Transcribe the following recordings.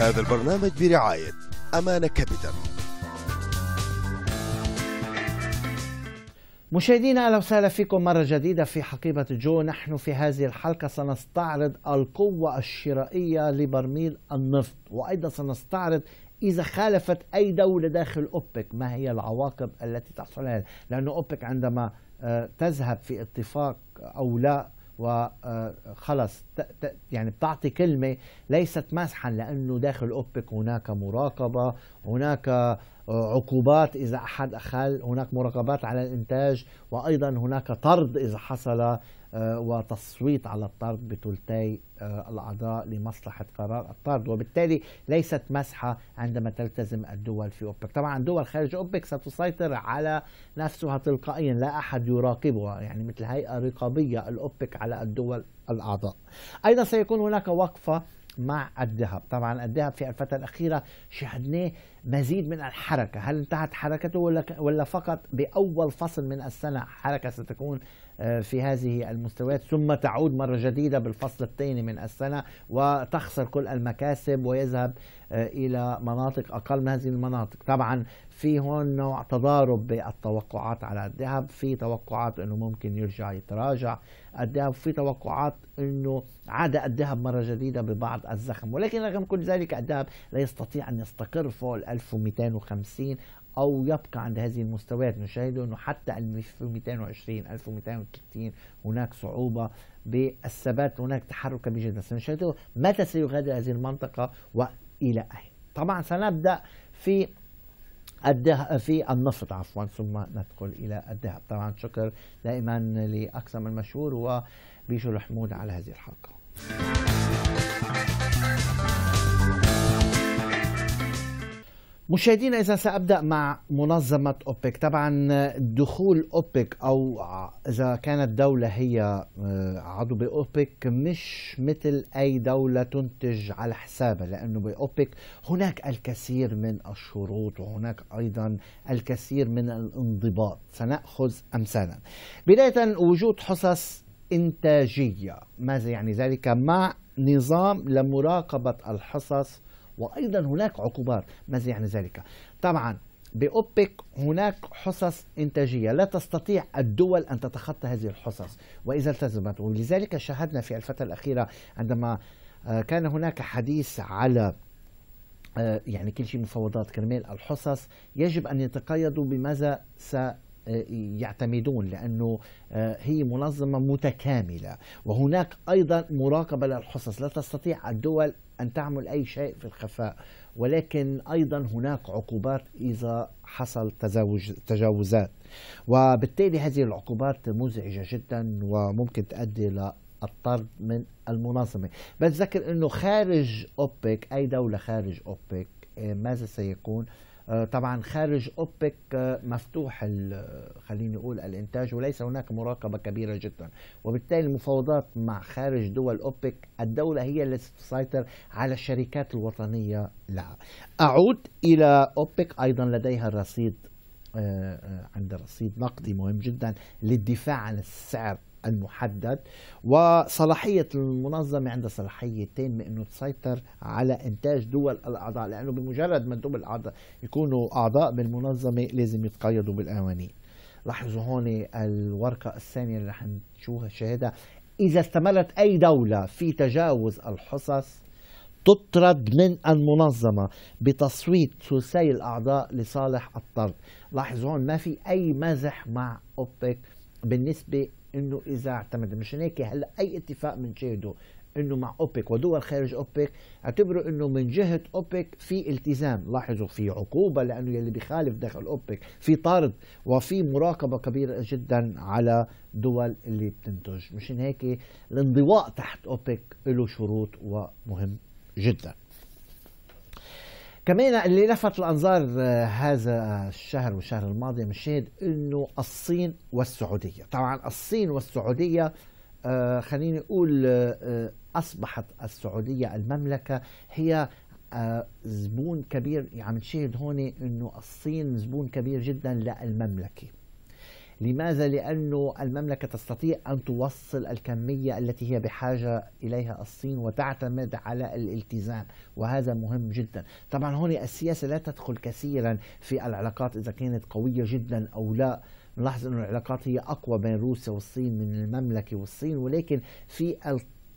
هذا البرنامج برعاية أمانة كابيتال مشاهدينا اهلا وسهلا فيكم مره جديده في حقيبه جو نحن في هذه الحلقه سنستعرض القوه الشرائيه لبرميل النفط وايضا سنستعرض إذا خالفت أي دولة داخل أوبك ما هي العواقب التي تحصل عليها لأن أوبك عندما آه، تذهب في اتفاق أو لا وخلص آه، يعني بتعطي كلمة ليست مسحا لأنه داخل أوبك هناك مراقبة هناك آه، عقوبات إذا أحد أخل هناك مراقبات على الإنتاج وأيضا هناك طرد إذا حصل آه، وتصويت على الطرد بثلثي آه، الاعضاء لمصلحه قرار الطرد وبالتالي ليست مسحه عندما تلتزم الدول في اوبك طبعا دول خارج اوبك ستسيطر على نفسها تلقائيا لا احد يراقبها يعني مثل هيئه رقابيه الاوبك على الدول الاعضاء ايضا سيكون هناك وقفه مع الذهب طبعا الذهب في الفترة الأخيرة شهدناه مزيد من الحركة هل انتهت حركته ولا, ولا فقط بأول فصل من السنة حركة ستكون آه، في هذه المستويات ثم تعود مرة جديدة بالفصل الثاني من السنة وتخسر كل المكاسب ويذهب آه، الى مناطق اقل من هذه المناطق طبعا في هون نوع تضارب بالتوقعات على الذهب في توقعات انه ممكن يرجع يتراجع الذهب في توقعات انه عاد الذهب مره جديده ببعض الزخم ولكن رغم كل ذلك الذهب لا يستطيع ان يستقر فوق 1250 او يبقى عند هذه المستويات نشاهد انه حتى 1220 1230 هناك صعوبه بالثبات هناك تحرك كبير جدا سنشاهده متى سيغادر هذه المنطقه و إلى أين طبعا سنبدأ في الذهب في النفط عفوا ثم ندخل الى الذهب طبعا شكر دائما لاكثر من مشهور وبيشو الحمود على هذه الحلقه مشاهدينا اذا سابدا مع منظمه اوبك طبعا دخول اوبك او اذا كانت دوله هي آه، عضو باوبك مش مثل اي دوله تنتج على حسابها لانه باوبك هناك الكثير من الشروط وهناك ايضا الكثير من الانضباط سناخذ امثالا بدايه وجود حصص انتاجيه ماذا يعني ذلك مع نظام لمراقبه الحصص وأيضا هناك عقوبات ماذا يعني ذلك؟ طبعا بأوبك هناك حصص إنتاجية لا تستطيع الدول أن تتخطى هذه الحصص وإذا التزمت ولذلك شاهدنا في الفترة الأخيرة عندما آه، كان هناك حديث على آه، يعني كل شيء مفاوضات كرمال الحصص يجب أن يتقيدوا بماذا س آه، يعتمدون لأنه آه، هي منظمة متكاملة وهناك أيضا مراقبة للحصص لا تستطيع الدول أن تعمل أي شيء في الخفاء ولكن أيضا هناك عقوبات إذا حصل تزاوج تجاوزات وبالتالي هذه العقوبات مزعجة جدا وممكن تؤدي الى الطرد من المنظمة بتذكر أنه خارج أوبك أي دولة خارج أوبك آه، ماذا سيكون آه، طبعا خارج اوبك آه، مفتوح آه، خليني اقول الانتاج وليس هناك مراقبه كبيره جدا وبالتالي المفاوضات مع خارج دول اوبك الدوله هي التي تسيطر على الشركات الوطنيه لها اعود الى اوبك ايضا لديها رصيد عند رصيد نقدي مهم جدا للدفاع عن السعر المحدد وصلاحية المنظمة عندها صلاحية تامة أنه تسيطر على إنتاج دول الأعضاء لأنه بمجرد ما دول الأعضاء يكونوا أعضاء بالمنظمة لازم يتقيدوا بالقوانين لاحظوا هون الورقة الثانية اللي رح نشوفها شهادة إذا استمرت أي دولة في تجاوز الحصص تطرد من المنظمة بتصويت ثلثي الأعضاء لصالح الطرد لاحظوا هون ما في أي مزح مع أوبك بالنسبة انه اذا اعتمد مشان هيك هلا اي اتفاق بنشاهده انه مع اوبك ودول خارج اوبك اعتبروا انه من جهه اوبك في التزام لاحظوا في عقوبه لانه يلي بخالف داخل اوبك في طرد وفي مراقبه كبيره جدا على دول اللي بتنتج مشان هيك الانضواء تحت اوبك له شروط ومهم جدا كمان اللي لفت الانظار آه، هذا الشهر والشهر الماضي مشاهد انه الصين والسعوديه، طبعا الصين والسعوديه آه، خليني اقول آه، اصبحت السعوديه المملكه هي زبون كبير عم يعني نشاهد هون انه الصين زبون كبير جدا للمملكه لماذا؟ لأن المملكة تستطيع أن توصل الكمية التي هي بحاجة إليها الصين وتعتمد على الالتزام وهذا مهم جدا طبعا هون السياسة لا تدخل كثيرا في العلاقات إذا كانت قوية جدا أو لا نلاحظ أن العلاقات هي أقوى بين روسيا والصين من المملكة والصين ولكن في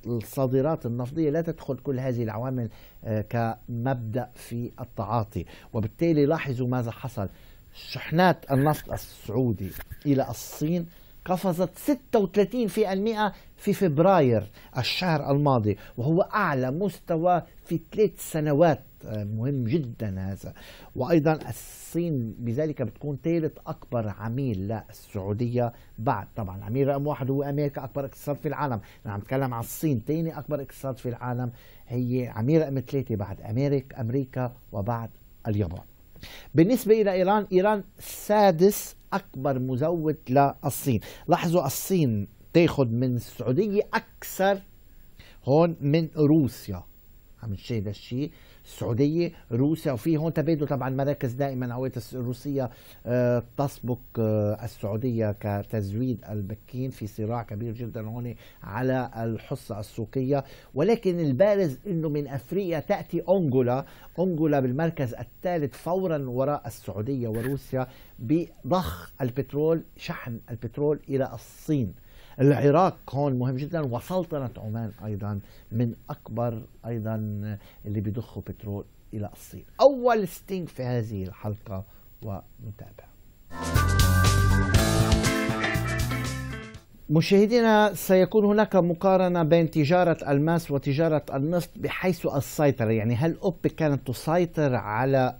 الصادرات النفطية لا تدخل كل هذه العوامل آه، كمبدأ في التعاطي وبالتالي لاحظوا ماذا حصل شحنات النفط السعودي إلى الصين قفزت 36% في فبراير الشهر الماضي وهو أعلى مستوى في ثلاث سنوات آه، مهم جدا هذا وأيضا الصين بذلك بتكون ثالث أكبر عميل للسعودية بعد طبعا عميل رقم واحد هو أمريكا أكبر اقتصاد في العالم أنا عم بتكلم عن الصين ثاني أكبر اقتصاد في العالم هي عميل رقم ثلاثة بعد أمريكا أمريكا وبعد اليابان بالنسبة إلى إيران إيران سادس أكبر مزود للصين لاحظوا الصين تاخذ من السعودية أكثر هون من روسيا عم تشيل هالشيء السعوديه روسيا وفي هون تبادل طبعا مراكز دائما عويت الروسيه آه، تسبق آه، السعوديه كتزويد البكين في صراع كبير جدا هون على الحصه السوقيه ولكن البارز انه من افريقيا تاتي انغولا انغولا بالمركز الثالث فورا وراء السعوديه وروسيا بضخ البترول شحن البترول الى الصين العراق هون مهم جدا وسلطنة عمان أيضا من أكبر أيضا اللي بيضخوا بترول إلى الصين أول ستينج في هذه الحلقة ونتابع مشاهدينا سيكون هناك مقارنة بين تجارة الماس وتجارة النفط بحيث السيطرة يعني هل أوبك كانت تسيطر على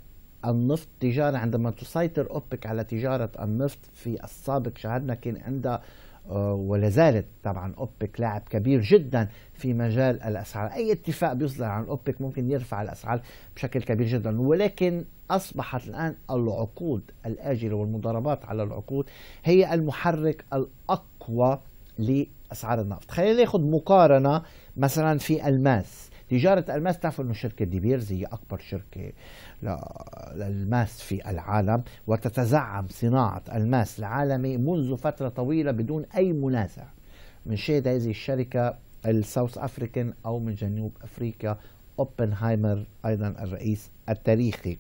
النفط تجارة عندما تسيطر أوبك على تجارة النفط في السابق شاهدنا كان عندها آه، ولا زالت طبعا اوبك لاعب كبير جدا في مجال الاسعار، اي اتفاق بيصدر عن اوبك ممكن يرفع الاسعار بشكل كبير جدا، ولكن اصبحت الان العقود الاجله والمضاربات على العقود هي المحرك الاقوى لاسعار النفط، خلينا ناخذ مقارنه مثلا في الماس، تجاره الماس تعرفوا انه شركه ديبيرز هي اكبر شركه للماس في العالم وتتزعم صناعة الماس العالمي منذ فترة طويلة بدون أي منازع من شهد هذه الشركة الساوث أفريكان أو من جنوب أفريقيا أوبنهايمر أيضا الرئيس التاريخي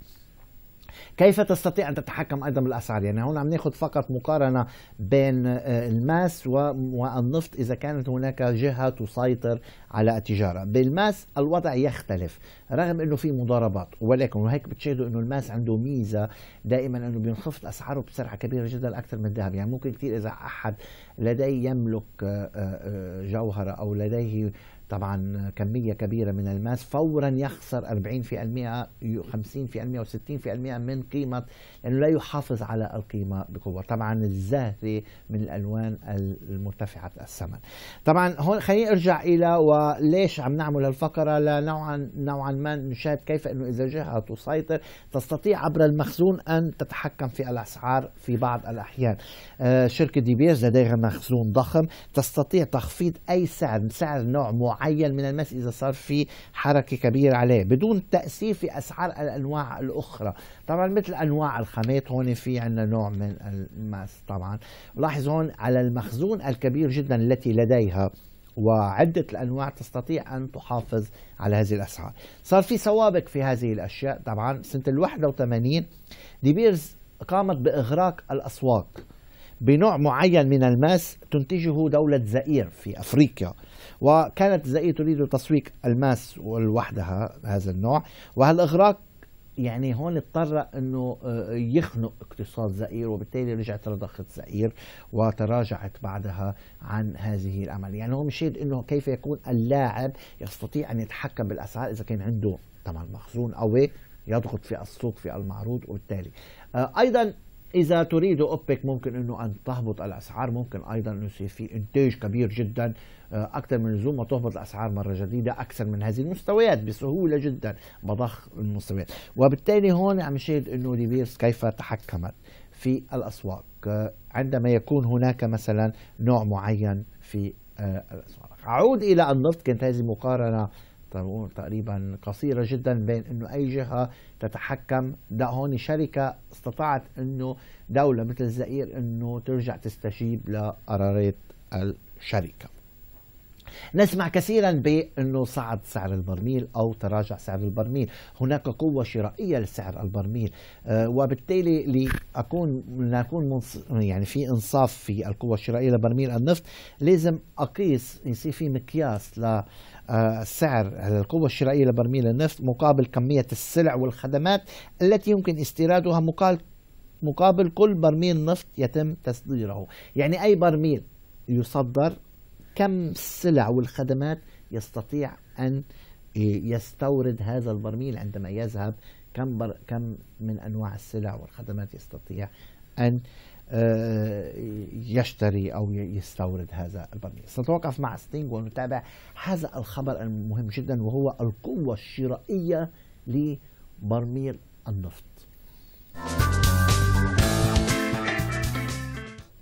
كيف تستطيع ان تتحكم ايضا بالاسعار؟ يعني هون عم ناخذ فقط مقارنه بين آه، الماس والنفط اذا كانت هناك جهه تسيطر على التجاره، بالماس الوضع يختلف رغم انه في مضاربات ولكن وهيك بتشاهدوا انه الماس عنده ميزه دائما انه بينخفض اسعاره بسرعه كبيره جدا اكثر من الذهب، يعني ممكن كثير اذا احد لديه يملك آه، آه، جوهره او لديه طبعا كمية كبيرة من الماس فورا يخسر 40% 50% و60% من قيمة لأنه لا يحافظ على القيمة بقوة طبعا الزهري من الألوان المرتفعة الثمن طبعا هون خليني أرجع إلى وليش عم نعمل لا نوعا نوعا ما نشاهد كيف أنه إذا جهة تسيطر تستطيع عبر المخزون أن تتحكم في الأسعار في بعض الأحيان آه، شركة دي بيرز لديها مخزون ضخم تستطيع تخفيض أي سعر سعر نوع معين معين من الماس اذا صار في حركه كبيره عليه بدون تاثير في اسعار الانواع الاخرى طبعا مثل انواع الخامات هون في عندنا نوع من الماس طبعا لاحظ هون على المخزون الكبير جدا التي لديها وعدة الأنواع تستطيع أن تحافظ على هذه الأسعار صار في سوابق في هذه الأشياء طبعا سنة الواحدة وثمانين ديبيرز قامت بإغراق الأسواق بنوع معين من الماس تنتجه دولة زئير في أفريقيا وكانت زي تريد تسويق الماس لوحدها هذا النوع وهالاغراق يعني هون اضطر انه آه، يخنق اقتصاد زئير وبالتالي رجعت لضغط زئير وتراجعت بعدها عن هذه الاعمال، يعني هو مشيد انه كيف يكون اللاعب يستطيع ان يتحكم بالاسعار اذا كان عنده طبعا مخزون قوي يضغط في السوق في المعروض وبالتالي آه، ايضا اذا تريد اوبك ممكن انه ان تهبط الاسعار ممكن ايضا انه يصير في انتاج كبير جدا آه، اكثر من اللزوم وتهبط الاسعار مره جديده اكثر من هذه المستويات بسهوله جدا مضخ المستويات وبالتالي هون عم نشاهد انه ليبيرس كيف تحكمت في الاسواق آه، عندما يكون هناك مثلا نوع معين في آه، الاسواق اعود الى النفط كانت هذه مقارنه تقريبا قصيرة جدا بين انه اي جهة تتحكم ده هون شركة استطاعت انه دولة مثل الزئير انه ترجع تستجيب لقرارات الشركة نسمع كثيرا بانه صعد سعر البرميل او تراجع سعر البرميل، هناك قوه شرائيه لسعر البرميل آه، وبالتالي لاكون لنكون منص... يعني في انصاف في القوه الشرائيه لبرميل النفط لازم اقيس يصير في مقياس لسعر آه، القوة الشرائية لبرميل النفط مقابل كمية السلع والخدمات التي يمكن استيرادها مقابل مقابل كل برميل نفط يتم تصديره يعني أي برميل يصدر كم السلع والخدمات يستطيع أن يستورد هذا البرميل عندما يذهب كم بر كم من انواع السلع والخدمات يستطيع ان آه، يشتري او يستورد هذا البرميل. سنتوقف مع ستينغ ونتابع هذا الخبر المهم جدا وهو القوه الشرائيه لبرميل النفط.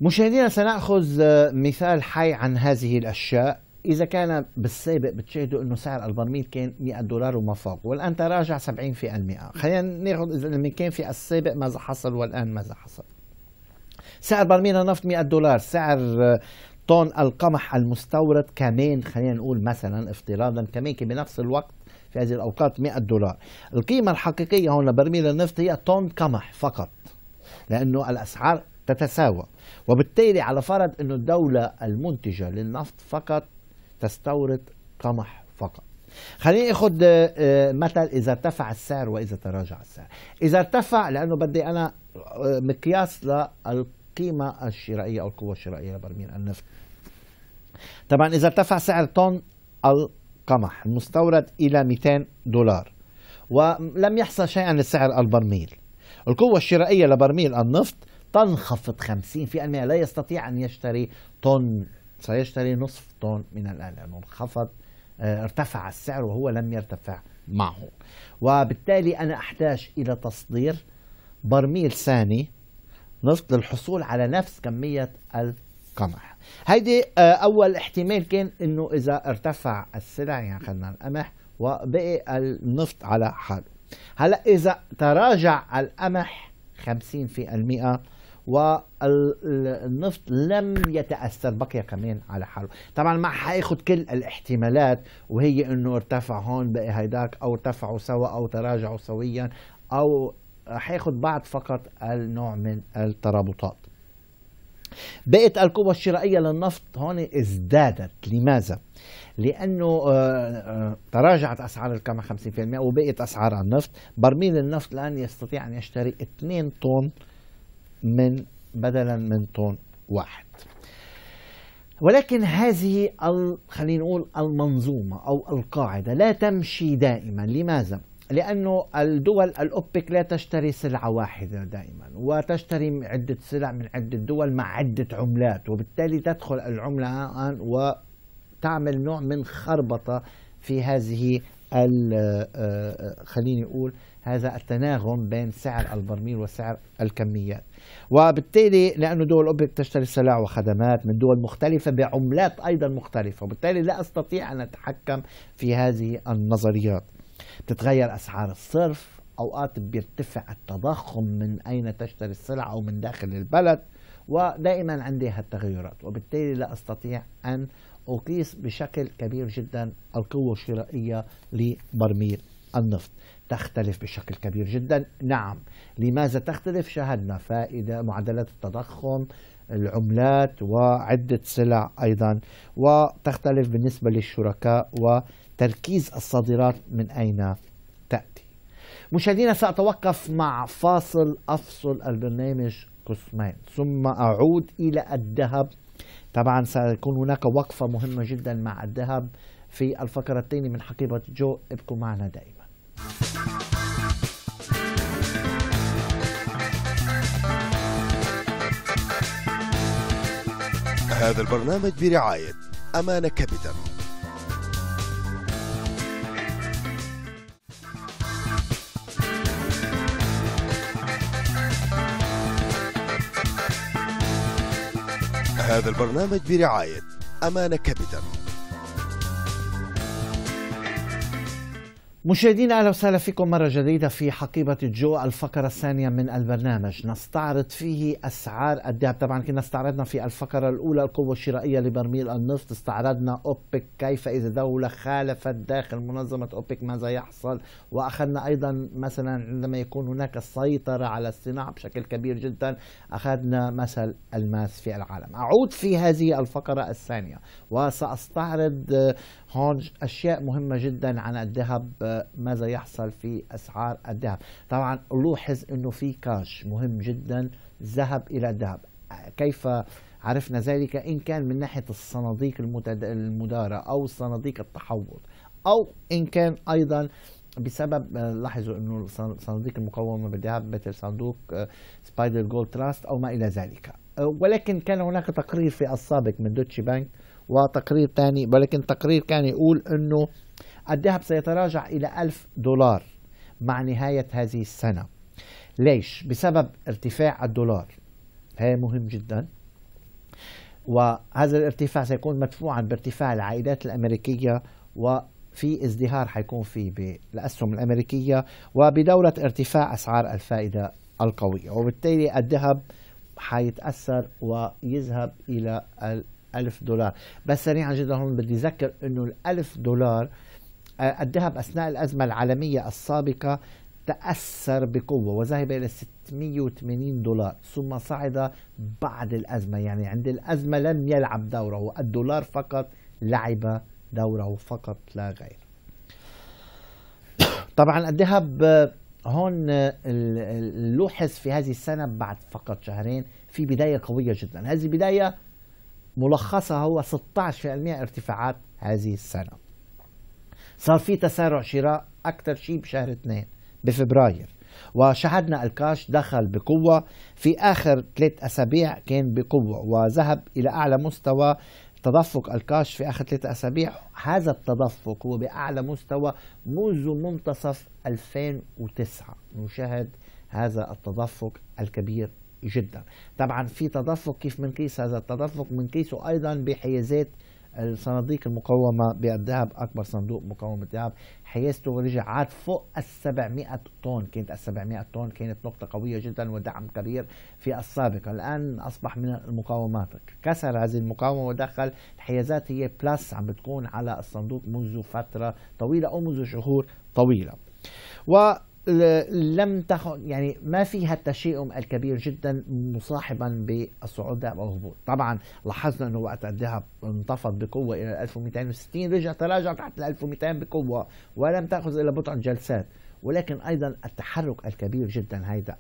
مشاهدينا سنأخذ آه، مثال حي عن هذه الأشياء إذا كان بالسابق بتشاهدوا أنه سعر البرميل كان 100 دولار وما فوق والآن تراجع 70% خلينا ناخذ إذا كان في السابق ماذا حصل والآن ماذا حصل سعر برميل النفط 100 دولار سعر آه، طن القمح المستورد كمان خلينا نقول مثلا افتراضا كمان بنفس الوقت في هذه الأوقات 100 دولار القيمة الحقيقية هون لبرميل النفط هي طن قمح فقط لأنه الأسعار تتساوى وبالتالي على فرض أن الدولة المنتجة للنفط فقط تستورد قمح فقط خليني اخذ آه، آه، مثل اذا ارتفع السعر واذا تراجع السعر اذا ارتفع لانه بدي انا آه، مقياس للقيمه الشرائيه او القوه الشرائيه لبرميل النفط طبعا اذا ارتفع سعر طن القمح المستورد الى 200 دولار ولم يحصل شيئا لسعر البرميل القوة الشرائية لبرميل النفط تنخفض 50% لا يستطيع أن يشتري طن سيشتري نصف طن من الآن لأنه انخفض آه، ارتفع السعر وهو لم يرتفع معه وبالتالي أنا أحتاج إلى تصدير برميل ثاني نفط للحصول على نفس كمية القمح هيدي آه، أول احتمال كان أنه إذا ارتفع السلع يعني اخذنا القمح وبقي النفط على حاله هلا إذا تراجع القمح المئة والنفط لم يتاثر بقي كمان على حاله طبعا ما حياخد كل الاحتمالات وهي انه ارتفع هون بقي هيداك او ارتفعوا سوا او تراجعوا سويا او حياخد بعض فقط النوع من الترابطات بقت القوة الشرائية للنفط هون ازدادت لماذا؟ لأنه آه، آه، تراجعت أسعار القمح 50% وبقت أسعار النفط برميل النفط الآن يستطيع أن يشتري 2 طن من بدلا من طن واحد ولكن هذه خلينا نقول المنظومة أو القاعدة لا تمشي دائما لماذا؟ لانه الدول الاوبك لا تشتري سلعه واحده دائما وتشتري عده سلع من عده دول مع عده عملات وبالتالي تدخل العمله وتعمل نوع من خربطه في هذه آه، خليني اقول هذا التناغم بين سعر البرميل وسعر الكميات وبالتالي لانه دول اوبك تشتري سلع وخدمات من دول مختلفه بعملات ايضا مختلفه وبالتالي لا استطيع ان اتحكم في هذه النظريات بتتغير أسعار الصرف أوقات بيرتفع التضخم من أين تشتري السلع أو من داخل البلد ودائما عندي هالتغيرات وبالتالي لا أستطيع أن أقيس بشكل كبير جدا القوة الشرائية لبرميل النفط تختلف بشكل كبير جدا نعم لماذا تختلف شاهدنا فائدة معدلات التضخم العملات وعدة سلع أيضا وتختلف بالنسبة للشركاء و تركيز الصادرات من أين تأتي مشاهدينا سأتوقف مع فاصل أفصل البرنامج قسمين ثم أعود إلى الذهب طبعا سيكون هناك وقفة مهمة جدا مع الذهب في الفقرة الثانية من حقيبة جو ابقوا معنا دائما هذا البرنامج برعاية أمانة كابيتال هذا البرنامج برعاية أمانة كابيتال مشاهدينا اهلا وسهلا فيكم مره جديده في حقيبه جو الفقره الثانيه من البرنامج نستعرض فيه اسعار الذهب طبعا كنا استعرضنا في الفقره الاولى القوه الشرائيه لبرميل النفط استعرضنا اوبك كيف اذا دوله خالفت داخل منظمه اوبك ماذا يحصل واخذنا ايضا مثلا عندما يكون هناك السيطره على الصناعه بشكل كبير جدا اخذنا مثل الماس في العالم اعود في هذه الفقره الثانيه وساستعرض هون أشياء مهمة جدا عن الذهب ماذا يحصل في أسعار الذهب طبعا لوحظ أنه في كاش مهم جدا ذهب إلى الذهب كيف عرفنا ذلك إن كان من ناحية الصناديق المدارة أو صناديق التحوط أو إن كان أيضا بسبب لاحظوا انه الصناديق المقومه بالذهب مثل صندوق سبايدر جولد تراست او ما الى ذلك ولكن كان هناك تقرير في السابق من دوتشي بانك وتقرير ثاني ولكن تقرير كان يقول انه الذهب سيتراجع الى ألف دولار مع نهاية هذه السنة ليش؟ بسبب ارتفاع الدولار هي مهم جدا وهذا الارتفاع سيكون مدفوعا بارتفاع العائدات الأمريكية وفي ازدهار حيكون في بالأسهم الأمريكية وبدورة ارتفاع أسعار الفائدة القوية وبالتالي الذهب حيتاثر ويذهب الى ال 1000 دولار بس سريعا جدا هون بدي اذكر انه ال 1000 دولار آه، الذهب اثناء الازمه العالميه السابقه تاثر بقوه وذهب الى 680 دولار ثم صعد بعد الازمه يعني عند الازمه لم يلعب دوره الدولار فقط لعب دوره فقط لا غير طبعا الذهب هون آه، لوحظ في هذه السنة بعد فقط شهرين في بداية قوية جدا هذه بداية ملخصها هو 16% ارتفاعات هذه السنة صار في تسارع شراء أكثر شيء بشهر 2 بفبراير وشهدنا الكاش دخل بقوة في آخر ثلاث أسابيع كان بقوة وذهب إلى أعلى مستوى تدفق الكاش في آخر ثلاثة أسابيع هذا التدفق هو بأعلى مستوى منذ منتصف 2009 نشاهد هذا التدفق الكبير جدا طبعا في تدفق كيف بنقيس هذا التدفق بنقيسه أيضا بحيازات الصناديق المقومه بالذهب اكبر صندوق مقوم بالذهب حيازته رجعت عاد فوق ال 700 طن كانت ال 700 طن كانت نقطه قويه جدا ودعم كبير في السابق الان اصبح من المقاومات كسر هذه المقاومه ودخل الحيازات هي بلس عم بتكون على الصندوق منذ فتره طويله او منذ شهور طويله و لم تكن يعني ما فيها التشاؤم الكبير جدا مصاحبا بالصعود او الهبوط، طبعا لاحظنا انه وقت الذهب انتفض بقوه الى 1260 رجع تراجع تحت ال 1200 بقوه ولم تاخذ الا بضع جلسات، ولكن ايضا التحرك الكبير جدا هيدا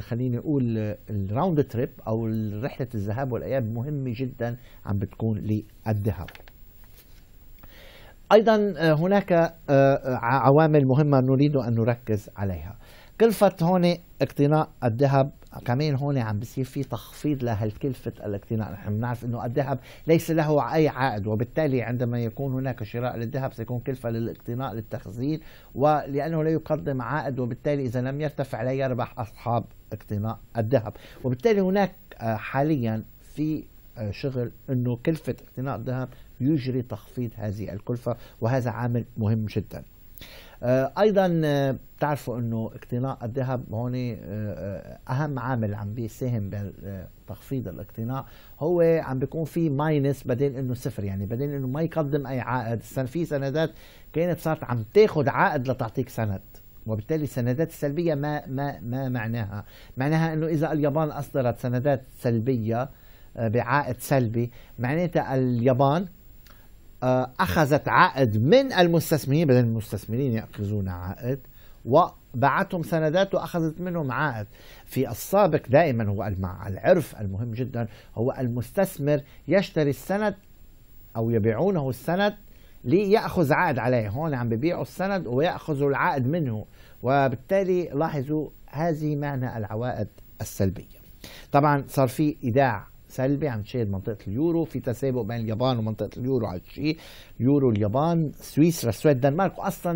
خليني اقول الراوند تريب او رحله الذهاب والاياب مهمه جدا عم بتكون للذهب. ايضا آه، هناك آه، آه، عوامل مهمه نريد ان نركز عليها كلفة هون اقتناء الذهب كمان هون عم بصير في تخفيض لهالكلفة الاقتناء نحن بنعرف انه الذهب ليس له اي عائد وبالتالي عندما يكون هناك شراء للذهب سيكون كلفة للاقتناء للتخزين ولانه لا يقدم عائد وبالتالي اذا لم يرتفع لا يربح اصحاب اقتناء الذهب وبالتالي هناك حاليا في شغل انه كلفه اقتناء الذهب يجري تخفيض هذه الكلفه وهذا عامل مهم جدا. آه، ايضا آه، بتعرفوا انه اقتناء الذهب هون آه، اهم عامل عم بيساهم بتخفيض الاقتناء هو عم بيكون في ماينس بدل انه صفر يعني بدل انه ما يقدم اي عائد السنه في سندات كانت صارت عم تاخذ عائد لتعطيك سند وبالتالي السندات السلبية ما ما ما معناها؟ معناها انه اذا اليابان اصدرت سندات سلبية آه، بعائد سلبي معناتها اليابان آه، أخذت عائد من المستثمرين بدل المستثمرين يأخذون عائد وبعتهم سندات وأخذت منهم عائد في السابق دائما هو مع العرف المهم جدا هو المستثمر يشتري السند أو يبيعونه السند ليأخذ عائد عليه هون عم ببيعوا السند ويأخذوا العائد منه وبالتالي لاحظوا هذه معنى العوائد السلبية طبعا صار في إيداع سلبي عم تشاهد منطقه اليورو في تسابق بين اليابان ومنطقه اليورو على الشيء يورو اليابان سويسرا السويد الدنمارك واصلا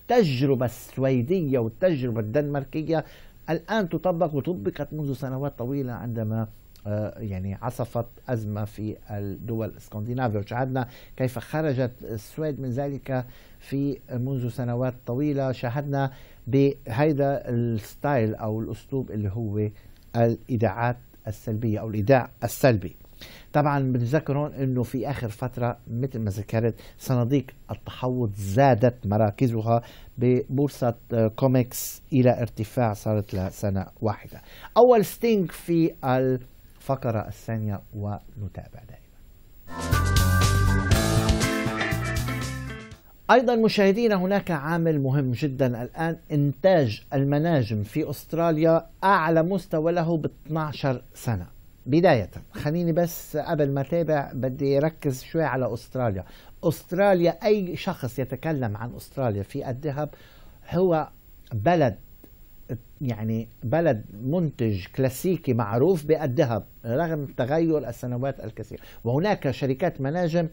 التجربه السويديه والتجربه الدنماركيه الان تطبق وطبقت منذ سنوات طويله عندما آه، يعني عصفت أزمة في الدول الاسكندنافية وشاهدنا كيف خرجت السويد من ذلك في منذ سنوات طويلة شاهدنا بهذا الستايل أو الأسلوب اللي هو الإيداعات السلبية أو الإيداع السلبي طبعا بنذكر هون انه في اخر فتره مثل ما ذكرت صناديق التحوط زادت مراكزها ببورصه آه، كوميكس الى ارتفاع صارت لسنه واحده. اول ستينج في الفقره الثانيه ونتابع دائما. أيضا مشاهدينا هناك عامل مهم جدا الآن إنتاج المناجم في أستراليا أعلى مستوى له ب 12 سنة بداية خليني بس قبل ما تابع بدي ركز شوي على أستراليا أستراليا أي شخص يتكلم عن أستراليا في الذهب هو بلد يعني بلد منتج كلاسيكي معروف بالذهب رغم تغير السنوات الكثيرة وهناك شركات مناجم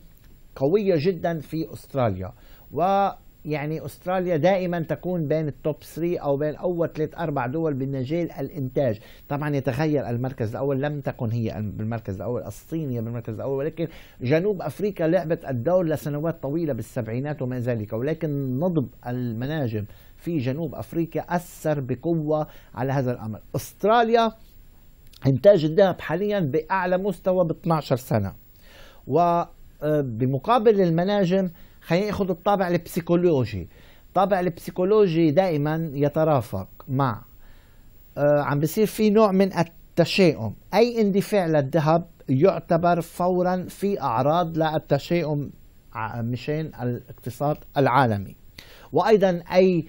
قوية جدا في أستراليا ويعني استراليا دائما تكون بين التوب 3 او بين اول ثلاث اربع دول بالنجيل الانتاج، طبعا يتغير المركز الاول لم تكن هي بالمركز الاول، الصين هي بالمركز الاول ولكن جنوب افريقيا لعبت الدور لسنوات طويله بالسبعينات وما ذلك، ولكن نضب المناجم في جنوب افريقيا اثر بقوه على هذا الامر، استراليا انتاج الذهب حاليا باعلى مستوى ب 12 سنه. و آه، بمقابل المناجم خلينا ناخذ الطابع البسيكولوجي الطابع البسيكولوجي دائما يترافق مع آه عم بصير في نوع من التشاؤم اي اندفاع للذهب يعتبر فورا في اعراض للتشاؤم مشان الاقتصاد العالمي وايضا اي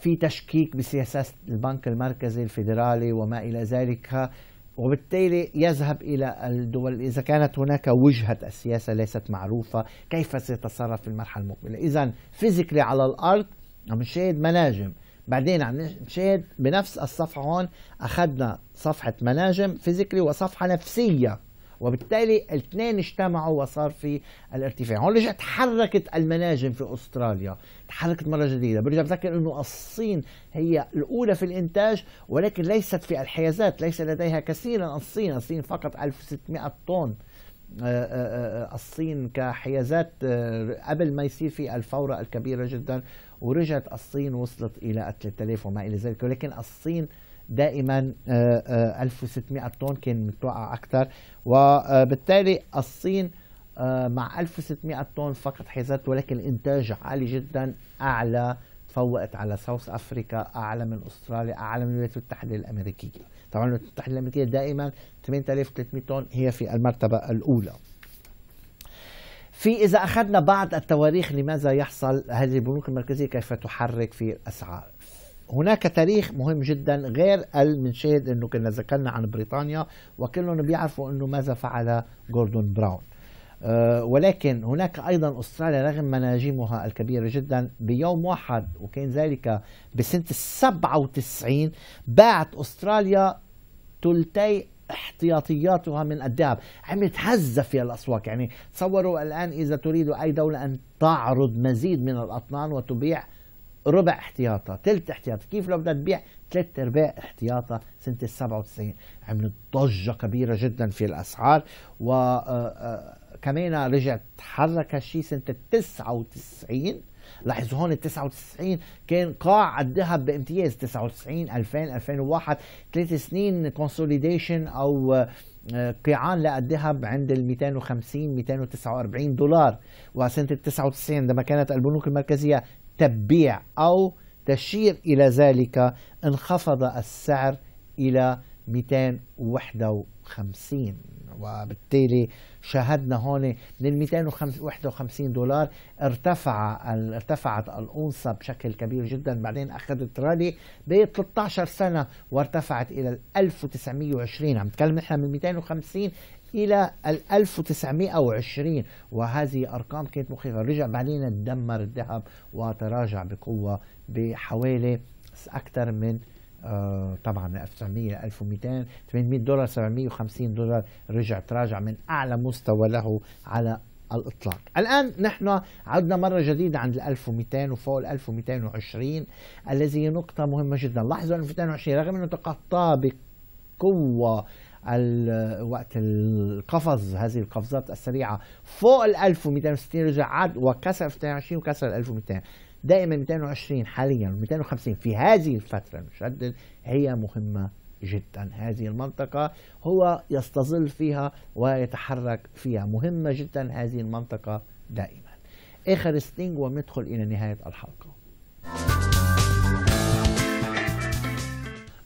في تشكيك بسياسات البنك المركزي الفيدرالي وما الى ذلك وبالتالي يذهب إلى الدول إذا كانت هناك وجهة السياسة ليست معروفة كيف سيتصرف في المرحلة المقبلة إذا فيزيكلي على الأرض عم نشاهد مناجم بعدين عم نشاهد بنفس الصفحة هون أخذنا صفحة مناجم فيزيكلي وصفحة نفسية وبالتالي الاثنين اجتمعوا وصار في الارتفاع هون رجعت تحركت المناجم في استراليا تحركت مره جديده برجع بذكر انه الصين هي الاولى في الانتاج ولكن ليست في الحيازات ليس لديها كثيرا الصين الصين فقط 1600 طن آه، آه، آه، الصين كحيازات قبل ما يصير في الفورة الكبيرة جدا ورجعت الصين وصلت إلى 3000 وما إلى ذلك ولكن الصين دائما 1600 آه، آه، طن كان متوقع اكثر وبالتالي الصين آه، مع 1600 طن فقط حيزت ولكن الانتاج عالي جدا اعلى تفوقت على ساوث افريكا اعلى من استراليا اعلى من الولايات المتحده الامريكيه طبعا الولايات المتحده الامريكيه دائما 8300 طن هي في المرتبه الاولى في اذا اخذنا بعض التواريخ لماذا يحصل هذه البنوك المركزيه كيف تحرك في الاسعار هناك تاريخ مهم جدا غير المنشهد انه كنا ذكرنا عن بريطانيا وكلهم بيعرفوا انه ماذا فعل جوردون براون أه ولكن هناك ايضا استراليا رغم مناجمها الكبيره جدا بيوم واحد وكان ذلك بسنه 97 باعت استراليا ثلثي احتياطياتها من الذهب عملت هزة في الأسواق يعني تصوروا الآن إذا تريد أي دولة أن تعرض مزيد من الأطنان وتبيع ربع احتياطه ثلث احتياطه كيف لو بدها تبيع ثلاث ارباع احتياطه سنه ال 97 عملت ضجه كبيره جدا في الاسعار و آه، آه، كمان رجع تحرك هالشيء سنه 99 لاحظوا هون ال 99 كان قاع الذهب بامتياز 99 2000 2001 ثلاث سنين كونسوليديشن او آه، قيعان للذهب عند ال 250 249 دولار وسنه ال 99 عندما كانت البنوك المركزيه تبيع أو تشير إلى ذلك انخفض السعر إلى 251 وبالتالي شاهدنا هون من 251 دولار ارتفع ارتفعت الأونصة بشكل كبير جدا بعدين أخذت رالي ب 13 سنة وارتفعت إلى 1920 عم نتكلم نحن من 250 إلى 1920 وهذه أرقام كانت مخيفة رجع بعدين تدمر الذهب وتراجع بقوة بحوالي أكثر من آه طبعا من 1900 ل 1200 800 دولار 750 دولار رجع تراجع من اعلى مستوى له على الاطلاق الان نحن عدنا مره جديده عند ال 1200 وفوق ال 1220 الذي نقطه مهمه جدا لاحظوا 1220 رغم انه تقطع بقوه وقت القفز هذه القفزات السريعه فوق ال 1260 رجع عاد وكسر 22 وكسر 1200 دائما 220 حاليا 250 في هذه الفتره نشدد هي مهمه جدا هذه المنطقة هو يستظل فيها ويتحرك فيها مهمة جدا هذه المنطقة دائما آخر ستينج وندخل إلى نهاية الحلقة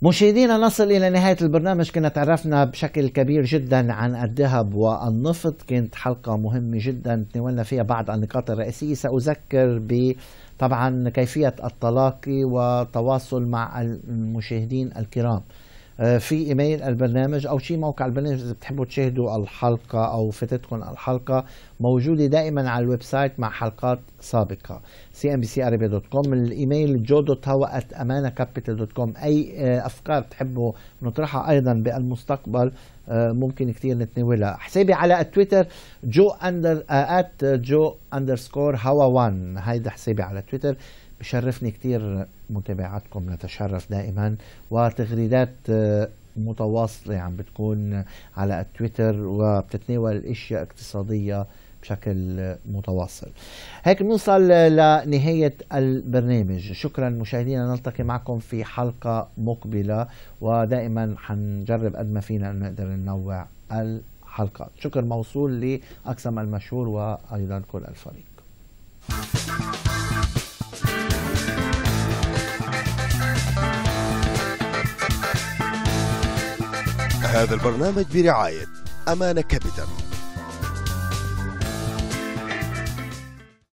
مشاهدينا نصل إلى نهاية البرنامج كنا تعرفنا بشكل كبير جدا عن الذهب والنفط كانت حلقة مهمة جدا تناولنا فيها بعض النقاط الرئيسية سأذكر ب طبعا كيفية التلاقي وتواصل مع المشاهدين الكرام آه، في ايميل البرنامج او شي موقع البرنامج اذا بتحبوا تشاهدوا الحلقه او فاتتكم الحلقه موجوده دائما على الويب سايت مع حلقات سابقه سي ام بي سي دوت كوم الايميل جو دوت هوا ات امانه كابيتال دوت كوم اي آه، افكار بتحبوا نطرحها ايضا بالمستقبل آه، ممكن كثير نتناولها حسابي على التويتر جو اندر ات جو اندرسكور هوا 1 هيدا حسابي على تويتر شرفني كثير متابعتكم نتشرف دائما وتغريدات آه، متواصلة عم يعني بتكون على التويتر وبتتناول اشياء اقتصادية بشكل متواصل هيك بنوصل لنهاية البرنامج شكرا مشاهدينا نلتقي معكم في حلقة مقبلة ودائما حنجرب قد ما فينا أن نقدر ننوع الحلقات شكر موصول لأقسم المشهور وأيضا كل الفريق هذا البرنامج برعاية أمانة كابيتال